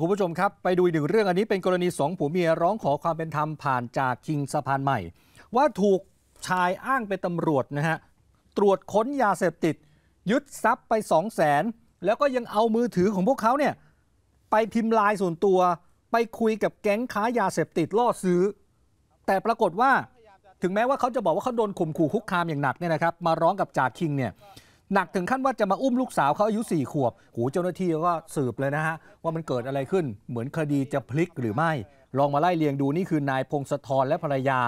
คุณผู้ชมครับ ไปดูอีกหนึ่งเรื่องอันนี้เป็นกรณีสองผัวเมียร้องขอความเป็นธรรมผ่านจากคิงสะพานใหม่ ว่าถูกชายอ้างเป็นตำรวจนะฮะตรวจค้นยาเสพติดยึดทรัพย์ไป 2 0 0แสนแล้วก็ยังเอามือถือของพวกเขาเนี่ย ไปพิมพ์ลายส่วนตัว ไปคุยกับแก๊งค้ายาเสพติดล่อซื้อ แต่ปรากฏว่าถึงแม้ว่าเขาจะบอกว่าเขาโดนข่มขู่คุกคามอย่างหนักเนี่ยนะครับ มาร้องกับจากคิงเนี่ยหนักถึงขั้นว่าจะมาอุ้มลูกสาวเขาอายุ 4 ขวบ หูเจ้าหน้าที่ก็สืบเลยนะฮะ ว่ามันเกิดอะไรขึ้นเหมือนคดีจะพลิกหรือไม่ ลองมาไล่เรียงดูนี่คือนายพงศธรและภรรยา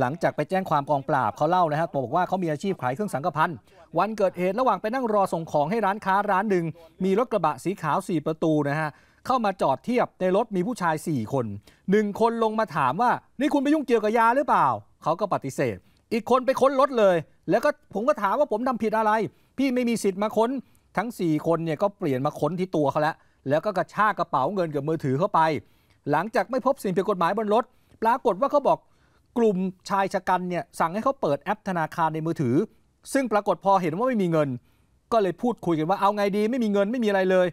หลังจากไปแจ้งความกองปราบเขาเล่านะฮะบอกว่าเขามีอาชีพขายเครื่องสังกพันวันเกิดเหตุ ระหว่างไปนั่งรอส่งของให้ร้านค้าร้านหนึ่งมีรถกระบะสีขาว 4 ประตูนะฮะเข้ามาจอดเทียบในรถมีผู้ชาย 4 คนหนึ่งคนลงมาถามว่านี่คุณไปยุ่งเกี่ยวกับยาหรือเปล่าเขาก็ปฏิเสธอีกคนไปค้นรถเลย แล้วก็ผมก็ถามว่าผมทำผิดอะไร พี่ไม่มีสิทธิ์มาค้น ทั้ง 4 คนเนี่ยก็เปลี่ยนมาค้นที่ตัวเขาแล้วแล้วก็กระชากกระเป๋าเงินกับมือถือเข้าไป หลังจากไม่พบสิ่งผิดกฎหมายบนรถ ปรากฏว่าเขาบอกกลุ่มชายชะกันเนี่ยสั่งให้เขาเปิดแอปธนาคารในมือถือ ซึ่งปรากฏพอเห็นว่าไม่มีเงิน ก็เลยพูดคุยกันว่าเอาไงดีไม่มีเงินไม่มีอะไรเลย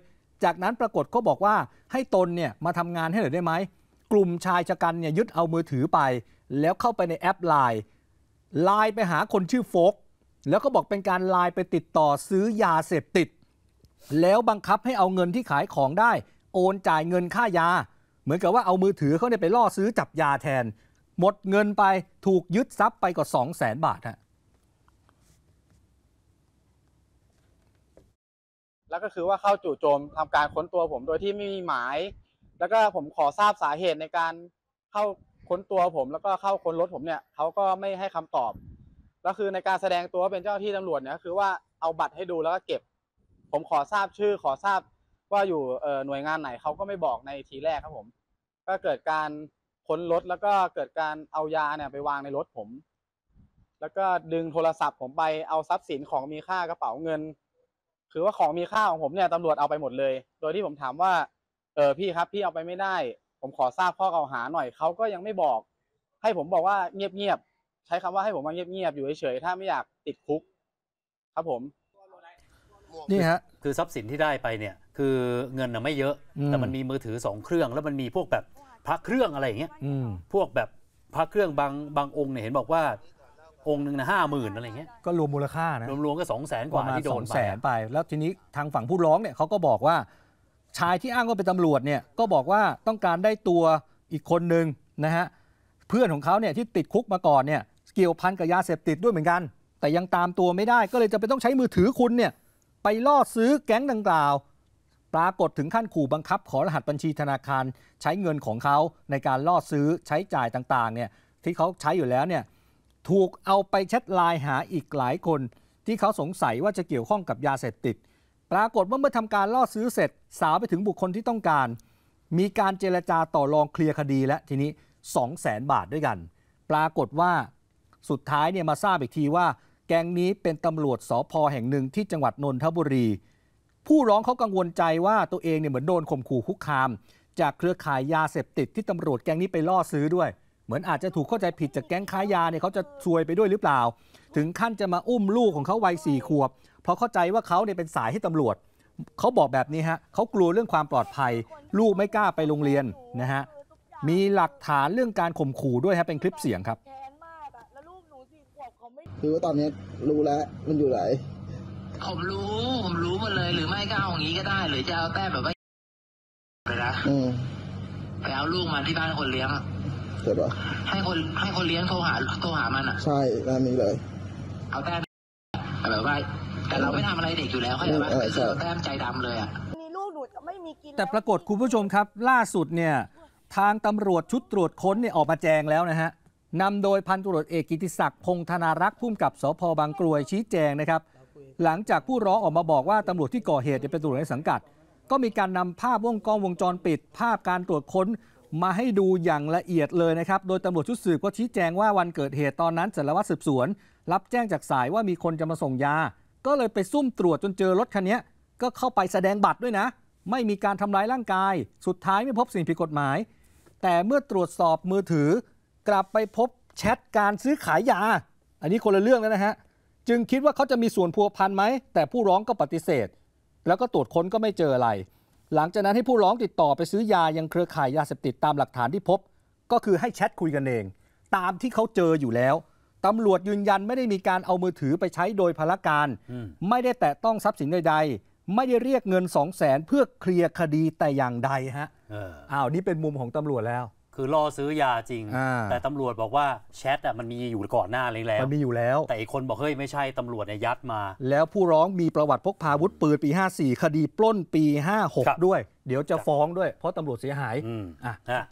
จากนั้นปรากฏเขาบอกว่าให้ตนเนี่ยมาทำงานให้หน่อยได้ไหม กลุ่มชายชะกันเนี่ยยึดเอามือถือไป แล้วเข้าไปในแอปไลน์ไลน์ไปหาคนชื่อโฟก แล้วก็บอกเป็นการไลน์ไปติดต่อซื้อยาเสพติด แล้วบังคับให้เอาเงินที่ขายของได้ โอนจ่ายเงินค่ายา เหมือนกับว่าเอามือถือเขาเนี่ยไปล่อซื้อจับยาแทน หมดเงินไปถูกยึดทรัพย์ไปกว่า2 0 0แสนบาทฮะแล้วก็คือว่าเข้าจู่โจมทำการค้นตัวผมโดยที่ไม่มีหมาย แล้วก็ผมขอทราบสาเหตุในการเข้าค้นตัวผมแล้วก็เข้าค้นรถผมเนี่ยเขาก็ไม่ให้คำตอบแล้วคือในการแสดงตัวเป็นเจ้าที่ตำรวจเนี่ย คือว่าเอาบัตรให้ดูแล้วก็เก็บ ผมขอทราบชื่อขอทราบว่าอยู่หน่วยงานไหนเขาก็ไม่บอกในทีแรกครับผม ก็เกิดการ ค้นรถแล้วก็เกิดการเอายาเนี่ยไปวางในรถผม แล้วก็ดึงโทรศัพท์ผมไปเอาทรัพย์สินของมีค่ากระเป๋าเงิน คือว่าของมีค่าของผมเนี่ยตำรวจเอาไปหมดเลย โดยที่ผมถามว่า เออพี่ครับพี่เอาไปไม่ได้ผมขอทราบข้อกล่าวหาหน่อยเขาก็ยังไม่บอก ให้ผมบอกว่าเงียบๆใช้คำว่าให้ผมมาเงียบๆอยู่เฉยๆถ้า ไม่อยากติดคุก ครับผมนี่ฮะ คือทรัพย์สินที่ได้ไปเนี่ย คือเงินน่ะไม่เยอะอแต่มันมีมือถือสองเครื่อง แล้วมันมีพวกแบบพระเครื่องอะไรอย่างเงี้ยพวกแบบพระเครื่องบางบางองค์เนี่ยเห็นบอกว่า องค์หนึ่งนะห้าหมื่นอะไรเงี้ยก็รวมมูลค่านะรวมๆก็สองแสนกว่าที่โดนไปแล้วทีนี้ทางฝั่งผู้ร้องเนี่ยเขาก็บอกว่าชายที่อ้างว่าเป็นตำรวจเนี่ยก็บอกว่าต้องการได้ตัวอีกคนหนึ่งนะฮะเพื่อนของเขาเนี่ยที่ติดคุกมาก่อนเนี่ยเกี่ยวพันกับยาเสพติดด้วยเหมือนกัน แต่ยังตามตัวไม่ได้ก็เลยจะเป็นต้องใช้มือถือคุณเนี่ยไปล่อซื้อแก๊งดังกล่าวปรากฏถึงขั้นขู่บังคับขอรหัสบัญชีธนาคารใช้เงินของเขาในการล่อซื้อใช้จ่ายต่างๆเนี่ยที่เขาใช้อยู่แล้วเนี่ยถูกเอาไปแชทไลน์หาอีกหลายคน ที่เขาสงสัยว่าจะเกี่ยวข้องกับยาเสพติดปรากฏว่าเมื่อทำการล่อซื้อเสร็จสาวไปถึงบุคคลที่ต้องการ มีการเจรจาต่อรองเคลียร์คดีและทีนี้ 2 0 0แสนบาทด้วยกัน ปรากฏว่าสุดท้ายเนี่ยมาทราบอีกทีว่า แก๊งนี้เป็นตำรวจสอพอแห่งหนึ่งที่จังหวัดนนทบุรี ผู้ร้องเขากังวลใจว่าตัวเองเนี่ยเหมือนโดนข่มขู่คุกคาม จากเครือข่ายยาเสพติด ที่ตำรวจแก๊งนี้ไปล่อซื้อด้วยเหมือนอาจจะถูกเข้าใจผิดจากแก๊งค้ายาเนี่ยเขาจะซวยไปด้วยหรือเปล่า ถึงขั้นจะมาอุ้มลูกของเขาวัยสี่ขวบ เพราะเข้าใจว่าเขาเนี่ยเป็นสายให้ตำรวจ เขาบอกแบบนี้ฮะเขากลัวเรื่องความปลอดภัย ลูกไม่กล้าไปโรงเรียนนะฮะมีหลักฐานเรื่องการข่มขู่ด้วยฮะเป็นคลิปเสียงครับคือว่าตอนนี้รู้แล้วมันอยู่ไหนผมรู้ผมรู้หมดเลย หรือไม่ก็เอาอย่างนี้ก็ได้หรือจะเอาแต้มแบบว่าไปนะไปเอาลูกมาที่บ้านคนเลี้ยงิดว่าให้คนให้คนเลี้ยงโทรหาโทรหามันอ่ะใช่แบบนี้เลย เอาแต้มแบบว่าแต่เราไม่ทำอะไรเด็กอยู่แล้วเข้าใจไหมเอาแต้มใจดำเลยอ่ะมีลูกหนูจะไม่มีกินแต่ปรากฏคุณผู้ชมครับ ล่าสุดเนี่ยทางตำรวจชุดตรวจค้นเนี่ยออกมาแจงแล้วนะฮะนำโดยพันตรวจเอกกิติศักดิ์พงธนารักษ์ผู้กับสพบางกรวยชี้แจงนะครับ หลังจากผู้ร้องออกมาบอกว่าตำรวจที่ก่อเหตุเป็นตำรวจในสังกัด ก็มีการนำภาพวงกล้องวงจรปิดภาพการตรวจค้นมาให้ดูอย่างละเอียดเลยนะครับ โดยตำรวจชุดสืบก็ชี้แจงว่าวันเกิดเหตุตอนนั้นสารวัตรสืบสวนรับแจ้งจากสายว่ามีคนจะมาส่งยา ก็เลยไปซุ่มตรวจจนเจอรถคันนี้ ก็เข้าไปแสดงบัตรด้วยนะ ไม่มีการทำร้ายร่างกาย สุดท้ายไม่พบสิ่งผิดกฎหมาย แต่เมื่อตรวจสอบมือถือกลับไปพบแชทการซื้อขายยา อันนี้คนละเรื่องแล้วนะฮะจึงคิดว่าเขาจะมีส่วนพัวพันไหมแต่ผู้ร้องก็ปฏิเสธ แล้วก็ตรวจค้นก็ไม่เจออะไรหลังจากนั้นให้ผู้ร้องติดต่อไปซื้อยา ยังเครือข่ายยาเสพติดตามหลักฐานที่พบ ก็คือให้แชทคุยกันเอง ตามที่เขาเจออยู่แล้ว ตำรวจยืนยันไม่ได้มีการเอามือถือไปใช้โดยพลการ ไม่ได้แตะต้องทรัพย์สินใดๆ ไม่ได้เรียกเงินสองแสนเพื่อเคลียร์คดีแต่อย่างใดฮะอ้าวนี่เป็นมุมของตำรวจแล้วคือล่อซื้อยาจริง แต่ตำรวจบอกว่าแชทอ่ะมันมีอยู่ก่อนหน้าเลยแล้ว มันมีอยู่แล้ว แต่อีกคนบอกเฮ้ยไม่ใช่ ตำรวจเนี่ยยัดมา แล้วผู้ร้องมีประวัติพกพาวุธปืนปี 54 คดีปล้นปี 56 ด้วย เดี๋ยวจะฟ้องด้วยเพราะตำรวจเสียหายอ่ะ